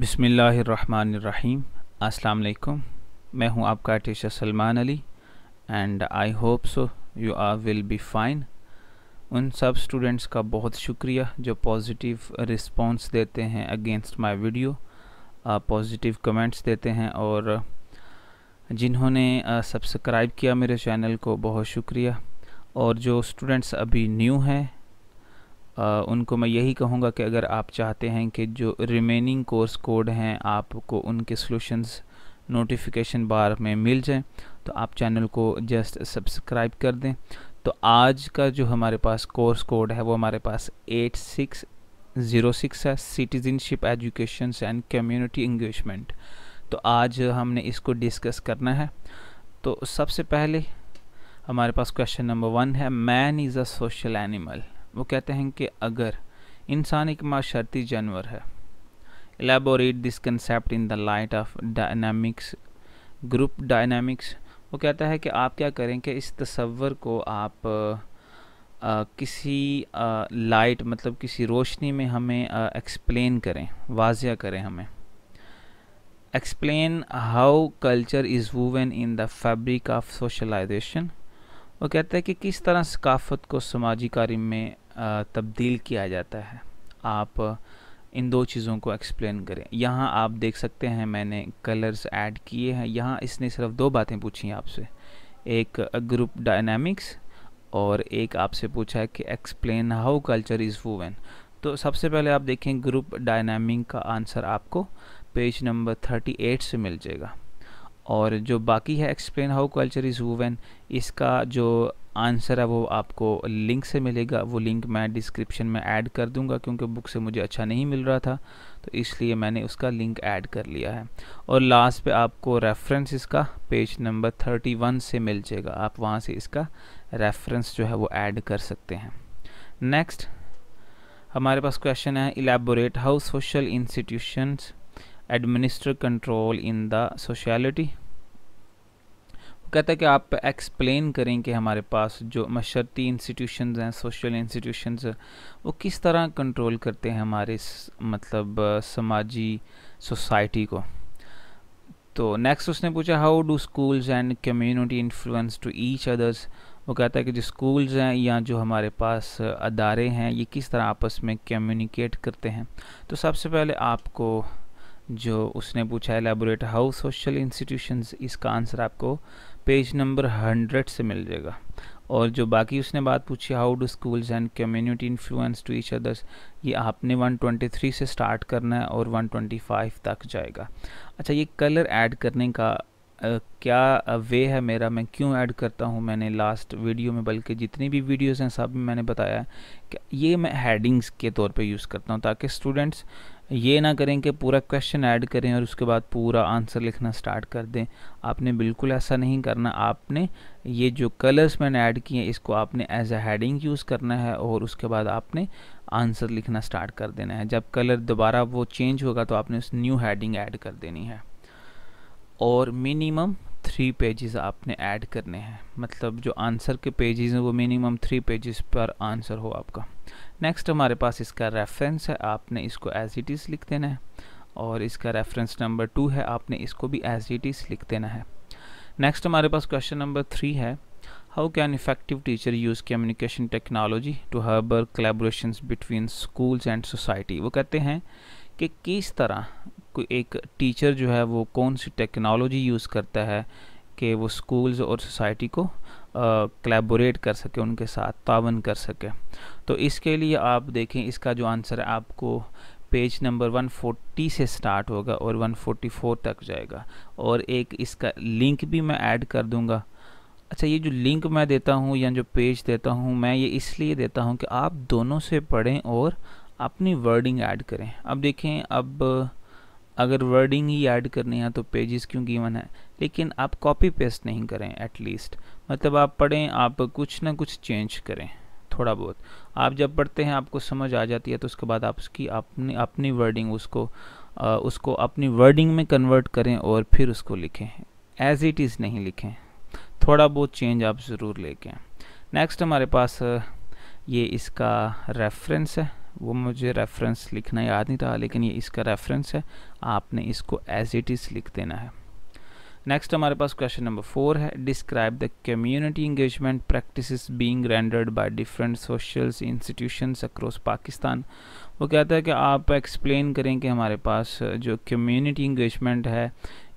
बिसमीम् अलकुम मैं हूं आपका teacher Salman Ali and I hope so you are will be fine उन सब स्टूडेंट्स का बहुत शुक्रिया जो पॉजिटिव रिस्पांस देते हैं against my video positive comments देते हैं और जिन्होंने सब्सक्राइब किया मेरे चैनल को बहुत शुक्रिया और जो स्टूडेंट्स अभी न्यू हैं उनको मैं यही कहूँगा कि अगर आप चाहते हैं कि जो रिमेनिंग कोर्स कोड हैं आपको उनके सॉल्यूशंस नोटिफिकेशन बार में मिल जाए तो आप चैनल को जस्ट सब्सक्राइब कर दें तो आज का जो हमारे पास कोर्स कोड है वो हमारे पास एट सिक्स ज़ीरो सिक्स है citizenship education and community engagement तो आज हमने इसको डिस्कस करना है तो सबसे पहले हमारे पास क्वेश्चन नंबर वन है man is a social animal वो कहते हैं कि अगर इंसान एक माशर्ती जानवर है elaborate this concept in the light of dynamics group dynamics वो कहता है कि आप क्या करें कि इस तस्वर को आप आ, किसी लाइट मतलब किसी रोशनी में हमें एक्सप्लेन करें वाजिया करें हमें explain how culture is woven in the fabric of socialization वो कहता है कि किस तरह सकाफत को समाजी कार्य में तब्दील किया जाता है आप इन दो चीज़ों को एक्सप्लेन करें यहाँ आप देख सकते हैं मैंने कलर्स ऐड किए हैं यहाँ इसने सिर्फ दो बातें पूछी आपसे एक ग्रुप डायनामिक्स और एक आपसे पूछा है कि explain how culture is woven तो सबसे पहले आप देखें ग्रुप डायनामिक का आंसर आपको पेज नंबर 38 से मिल जाएगा और जो बाकी है explain how culture is woven इसका जो आंसर है वो आपको लिंक से मिलेगा वो लिंक मैं डिस्क्रिप्शन में ऐड कर दूंगा क्योंकि बुक से मुझे अच्छा नहीं मिल रहा था तो इसलिए मैंने उसका लिंक ऐड कर लिया है और लास्ट पे आपको रेफरेंस इसका पेज नंबर 31 से मिल जाएगा आप वहाँ से इसका रेफरेंस जो है वो ऐड कर सकते हैं नेक्स्ट हमारे पास क्वेश्चन है elaborate how social institution administer control in the sociality कहता है कि आप एक्सप्लेन करें कि हमारे पास जो मशरती इंस्टीट्यूशन हैं सोशल इंस्टीट्यूशन वो किस तरह कंट्रोल करते हैं हमारे मतलब समाजी सोसाइटी को तो नेक्स्ट उसने पूछा how do schools and community influence to each others वो कहता है कि जो स्कूल्स हैं या जो हमारे पास अदारे हैं ये किस तरह आपस में कम्युनिकेट करते हैं तो सबसे पहले आपको जो उसने पूछा एलेबोरेट हाउ सोशल इंस्टीट्यूशंस इसका आंसर आपको पेज नंबर हंड्रेड से मिल जाएगा और जो बाकी उसने बात पूछी how do schools and community influence to each others ये आपने 123 से स्टार्ट करना है और 125 तक जाएगा अच्छा ये कलर ऐड करने का आ, क्या वे है मेरा मैं क्यों ऐड करता हूँ मैंने लास्ट वीडियो में बल्कि जितनी भी वीडियोस हैं सब मैंने बताया कि ये मैं हेडिंग्स के तौर पे यूज़ करता हूँ ताकि स्टूडेंट्स ये ना करें कि पूरा क्वेश्चन ऐड करें और उसके बाद पूरा आंसर लिखना स्टार्ट कर दें आपने बिल्कुल ऐसा नहीं करना आपने ये जो कलर्स मैंने ऐड किए इसको आपने एज अ हेडिंग यूज़ करना है और उसके बाद आपने आंसर लिखना स्टार्ट कर देना है जब कलर दोबारा वो चेंज होगा तो आपने उस न्यू हेडिंग ऐड कर देनी है और मिनिमम थ्री पेजेस आपने ऐड करने हैं मतलब जो आंसर के पेजेस हैं वो मिनिमम थ्री पेजेस पर आंसर हो आपका नेक्स्ट हमारे पास इसका रेफरेंस है आपने इसको एज इट इज़ लिख देना है और इसका रेफरेंस नंबर टू है आपने इसको भी एज इट इज़ लिख देना है नेक्स्ट हमारे पास क्वेश्चन नंबर थ्री है how can effective teacher use communication technology to harbor collaboration between schools and society वो कहते हैं कि किस तरह एक टीचर जो है वो कौन सी टेक्नोलॉजी यूज़ करता है कि वो स्कूल्स और सोसाइटी को कलेबोरेट कर सके उनके साथ तावन कर सके तो इसके लिए आप देखें इसका जो आंसर है आपको पेज नंबर 140 से स्टार्ट होगा और 144 तक जाएगा और एक इसका लिंक भी मैं ऐड कर दूंगा अच्छा ये जो लिंक मैं देता हूँ या जो पेज देता हूँ मैं ये इसलिए देता हूँ कि आप दोनों से पढ़ें और अपनी वर्डिंग ऐड करें अब देखें अब अगर वर्डिंग ही ऐड करनी है तो पेजेस क्यों गिवन है लेकिन आप कॉपी पेस्ट नहीं करें एटलीस्ट मतलब आप पढ़ें आप कुछ ना कुछ चेंज करें थोड़ा बहुत आप जब पढ़ते हैं आपको समझ आ जाती है तो उसके बाद आप उसकी अपनी अपनी वर्डिंग उसको आ, उसको अपनी वर्डिंग में कन्वर्ट करें और फिर उसको लिखें एज इट इज़ नहीं लिखें थोड़ा बहुत चेंज आप ज़रूर लेके नेक्स्ट हमारे पास ये इसका रेफरेंस है वो मुझे रेफरेंस लिखना याद नहीं था लेकिन ये इसका रेफरेंस है आपने इसको एज इट इज़ लिख देना है नेक्स्ट हमारे पास क्वेश्चन नंबर फोर है describe the community engagement practice being rendered by different social institutions across Pakistan वो कहता है कि आप एक्सप्लेन करें कि हमारे पास जो कम्युनिटी इंगेजमेंट है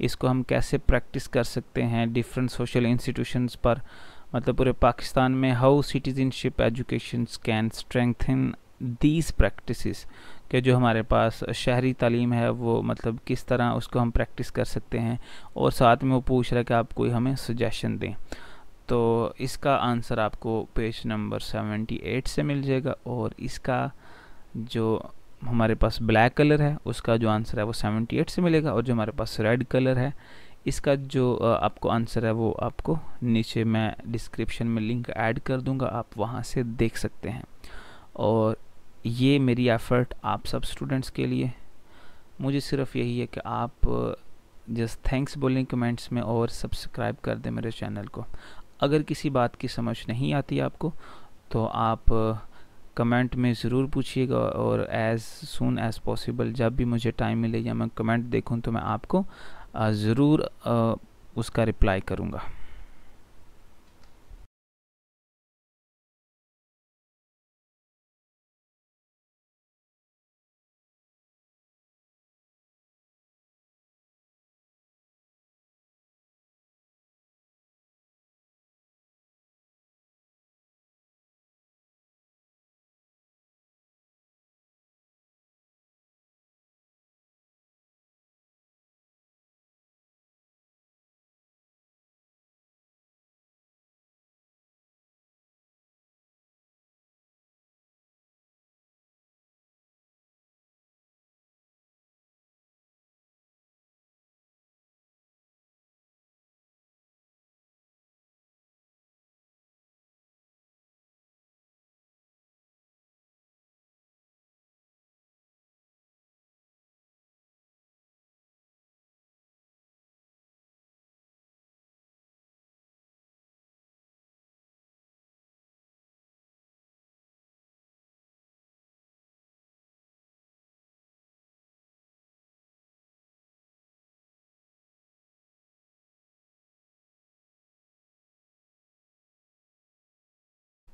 इसको हम कैसे प्रैक्टिस कर सकते हैं डिफरेंट सोशल इंस्टीट्यूशंस पर मतलब पूरे पाकिस्तान में how citizenship education can strengthen these practices के जो हमारे पास शहरी तालीम है वो मतलब किस तरह उसको हम प्रैक्टिस कर सकते हैं और साथ में वो पूछ रहा है कि आप कोई हमें सजेशन दें तो इसका आंसर आपको पेज नंबर 78 से मिल जाएगा और इसका जो हमारे पास ब्लैक कलर है उसका जो आंसर है वो 78 से मिलेगा और जो हमारे पास रेड कलर है इसका जो आपको आंसर है वो आपको नीचे मैं डिस्क्रिप्शन में लिंक ऐड कर दूंगा आप वहां से देख सकते हैं और ये मेरी एफ़र्ट आप सब स्टूडेंट्स के लिए मुझे सिर्फ यही है कि आप जस्ट थैंक्स बोलें कमेंट्स में और सब्सक्राइब कर दें मेरे चैनल को अगर किसी बात की समझ नहीं आती आपको तो आप कमेंट में ज़रूर पूछिएगा और एज़ सुन एज़ पॉसिबल जब भी मुझे टाइम मिले या मैं कमेंट देखूँ तो मैं आपको ज़रूर उसका रिप्लाई करूँगा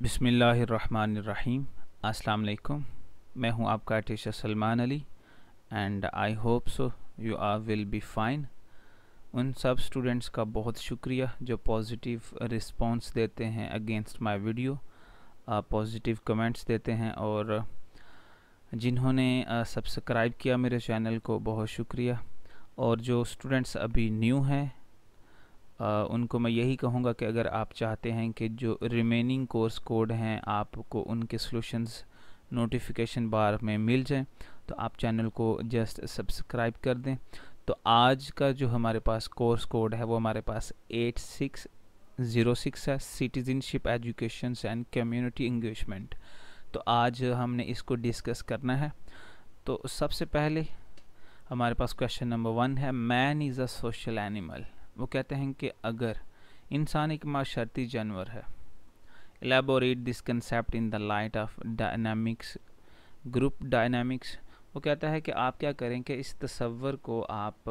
बिसमीम् अलकुम मैं हूं आपका teacher Salman Ali and I hope so you are will be fine उन सब स्टूडेंट्स का बहुत शुक्रिया जो पॉजिटिव रिस्पांस देते हैं against my video positive comments देते हैं और जिन्होंने सब्सक्राइब uh, किया मेरे चैनल को बहुत शुक्रिया और जो स्टूडेंट्स अभी न्यू हैं आ, उनको मैं यही कहूँगा कि अगर आप चाहते हैं कि जो रिमेनिंग कोर्स कोड हैं आपको उनके सॉल्यूशंस नोटिफिकेशन बार में मिल जाएं तो आप चैनल को जस्ट सब्सक्राइब कर दें तो आज का जो हमारे पास कोर्स कोड है वो हमारे पास एट सिक्स ज़ीरो सिक्स है citizenship education and community engagement तो आज हमने इसको डिस्कस करना है तो सबसे पहले हमारे पास क्वेश्चन नंबर वन है man is a social animal वो कहते हैं कि अगर इंसान एक माशर्ती जानवर है elaborate this concept in the light of dynamics group dynamics वो कहता है कि आप क्या करें कि इस तस्वर को आप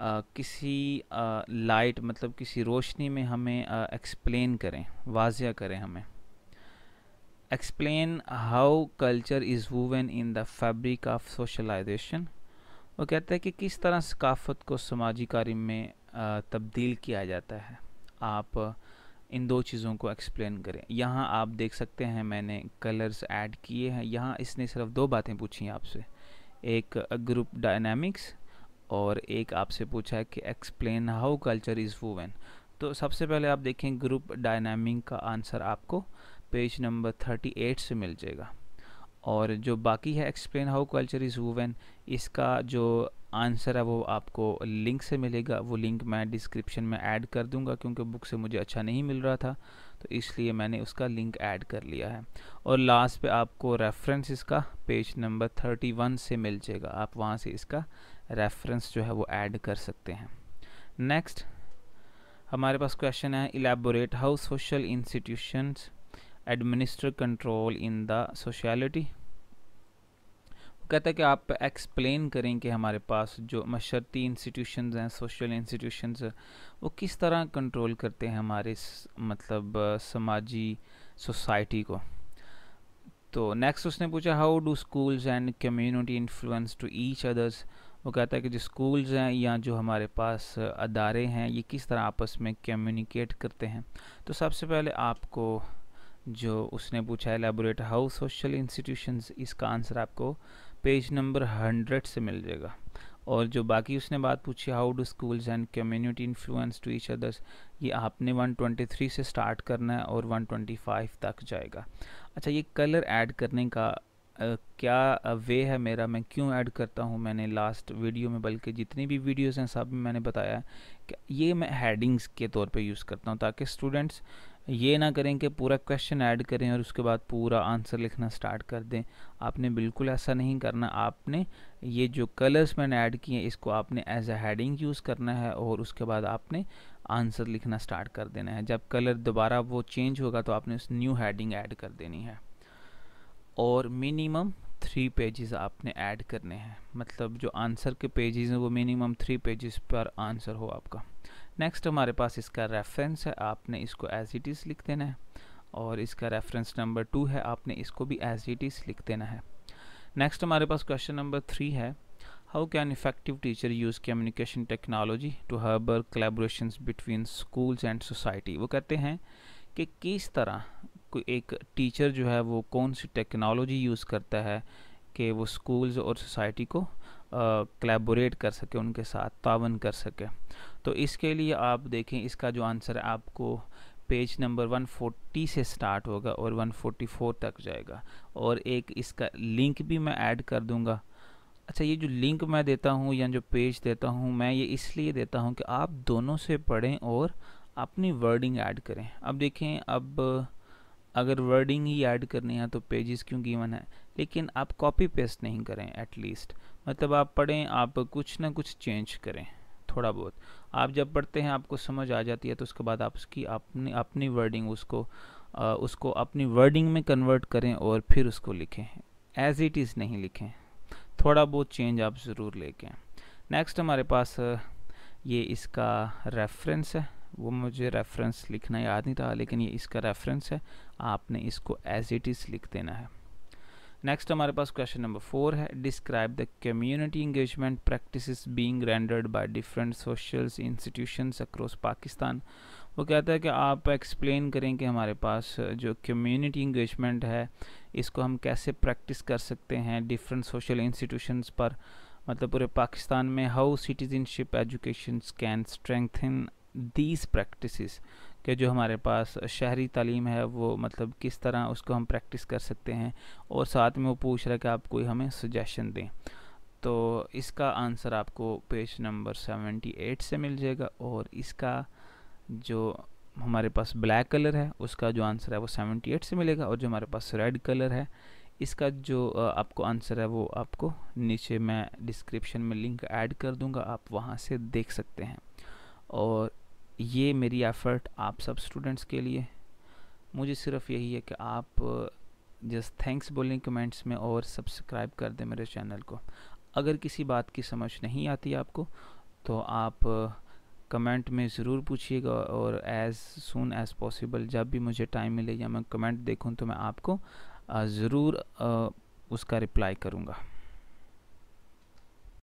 आ, किसी लाइट मतलब किसी रोशनी में हमें एक्सप्लेन करें वाजिया करें हमें explain how culture is woven in the fabric of socialization वो कहता है कि किस तरह सकाफ़त को समाजी कार्य में तब्दील किया जाता है आप इन दो चीज़ों को एक्सप्लेन करें यहाँ आप देख सकते हैं मैंने कलर्स ऐड किए हैं यहाँ इसने सिर्फ दो बातें पूछी आपसे एक ग्रुप डायनामिक्स और एक आपसे पूछा है कि explain how culture is woven तो सबसे पहले आप देखें ग्रुप डायनामिक का आंसर आपको पेज नंबर थर्टी एट से मिल जाएगा और जो बाकी है explain how culture is woven इसका जो आंसर है वो आपको लिंक से मिलेगा वो लिंक मैं डिस्क्रिप्शन में ऐड कर दूंगा क्योंकि बुक से मुझे अच्छा नहीं मिल रहा था तो इसलिए मैंने उसका लिंक ऐड कर लिया है और लास्ट पे आपको रेफरेंस इसका पेज नंबर 31 से मिल जाएगा आप वहाँ से इसका रेफरेंस जो है वो ऐड कर सकते हैं नेक्स्ट हमारे पास क्वेश्चन है elaborate how social institutions administer control in the sociality वो कहता है कि आप एक्सप्लेन करें कि हमारे पास जो मशरती इंस्टीट्यूशन हैं सोशल इंस्टीट्यूशन वो किस तरह कंट्रोल करते हैं हमारे मतलब समाजी सोसाइटी को तो नेक्स्ट उसने पूछा how do schools and community influence to each others वो कहता है कि जो स्कूल्स हैं या जो हमारे पास अदारे हैं ये किस तरह आपस में कम्युनिकेट करते हैं तो सबसे पहले आपको जो उसने पूछा है एलेबोरेट हाउ सोशल इंस्टीट्यूशन इसका आंसर आपको पेज नंबर हंड्रेड से मिल जाएगा और जो बाकी उसने बात पूछी how do schools and community influence to each others ये आपने 123 से स्टार्ट करना है और 125 तक जाएगा अच्छा ये कलर ऐड करने का आ, क्या वे है मेरा मैं क्यों ऐड करता हूँ मैंने लास्ट वीडियो में बल्कि जितनी भी वीडियोस हैं सब मैंने बताया कि ये मैं हेडिंग्स के तौर पे यूज़ करता हूँ ताकि स्टूडेंट्स ये ना करें कि पूरा क्वेश्चन ऐड करें और उसके बाद पूरा आंसर लिखना स्टार्ट कर दें आपने बिल्कुल ऐसा नहीं करना आपने ये जो कलर्स मैंने ऐड किए इसको आपने एज अ हेडिंग यूज़ करना है और उसके बाद आपने आंसर लिखना स्टार्ट कर देना है जब कलर दोबारा वो चेंज होगा तो आपने उस न्यू हेडिंग ऐड कर देनी है और मिनिमम थ्री पेजेस आपने ऐड करने हैं मतलब जो आंसर के पेजेस हैं वो मिनिमम थ्री पेजेस पर आंसर हो आपका नेक्स्ट हमारे पास इसका रेफरेंस है आपने इसको एज इट इज़ लिख देना है और इसका रेफरेंस नंबर टू है आपने इसको भी एज इट इज़ लिख देना है नेक्स्ट हमारे पास क्वेश्चन नंबर थ्री है how can effective teacher use communication technology to harbor collaboration between schools and society वो कहते हैं कि किस तरह कोई एक टीचर जो है वो कौन सी टेक्नोलॉजी यूज़ करता है कि वो स्कूल्स और सोसाइटी को कलेबोरेट कर सके उनके साथ तावन कर सके तो इसके लिए आप देखें इसका जो आंसर आपको पेज नंबर 140 से स्टार्ट होगा और 144 तक जाएगा और एक इसका लिंक भी मैं ऐड कर दूंगा अच्छा ये जो लिंक मैं देता हूँ या जो पेज देता हूँ मैं ये इसलिए देता हूँ कि आप दोनों से पढ़ें और अपनी वर्डिंग ऐड करें अब देखें अब अगर वर्डिंग ही ऐड करनी है तो पेजेस क्यों गिवन है लेकिन आप कॉपी पेस्ट नहीं करें एटलीस्ट मतलब आप पढ़ें आप कुछ ना कुछ चेंज करें थोड़ा बहुत आप जब पढ़ते हैं आपको समझ आ जाती है तो उसके बाद आप उसकी अपनी अपनी वर्डिंग उसको आ, उसको अपनी वर्डिंग में कन्वर्ट करें और फिर उसको लिखें एज इट इज़ नहीं लिखें थोड़ा बहुत चेंज आप ज़रूर लेके नेक्स्ट हमारे पास ये इसका रेफरेंस है वो मुझे रेफरेंस लिखना याद नहीं था लेकिन ये इसका रेफरेंस है आपने इसको एज इट इज़ लिख देना है नेक्स्ट हमारे पास क्वेश्चन नंबर फोर है describe the community engagement practice being rendered by different social institutions across Pakistan वो कहता है कि आप एक्सप्लेन करें कि हमारे पास जो कम्युनिटी इंगेजमेंट है इसको हम कैसे प्रैक्टिस कर सकते हैं डिफरेंट सोशल इंस्टीट्यूशंस पर मतलब पूरे पाकिस्तान में how citizenship education can strengthen these practice कि जो हमारे पास शहरी तालीम है वो मतलब किस तरह उसको हम प्रैक्टिस कर सकते हैं और साथ में वो पूछ रहा है कि आप कोई हमें सजेशन दें तो इसका आंसर आपको पेज नंबर 78 से मिल जाएगा और इसका जो हमारे पास ब्लैक कलर है उसका जो आंसर है वो 78 से मिलेगा और जो हमारे पास रेड कलर है इसका जो आपको आंसर है वो आपको नीचे मैं डिस्क्रिप्शन में लिंक ऐड कर दूंगा आप वहां से देख सकते हैं और ये मेरी एफ़र्ट आप सब स्टूडेंट्स के लिए मुझे सिर्फ यही है कि आप जस्ट uh, थैंक्स बोलें कमेंट्स में और सब्सक्राइब कर दें मेरे चैनल को अगर किसी बात की समझ नहीं आती आपको तो आप कमेंट uh, में ज़रूर पूछिएगा और एज़ सुन एज़ पॉसिबल जब भी मुझे टाइम मिले या मैं कमेंट देखूँ तो मैं आपको uh, ज़रूर उसका रिप्लाई करूँगा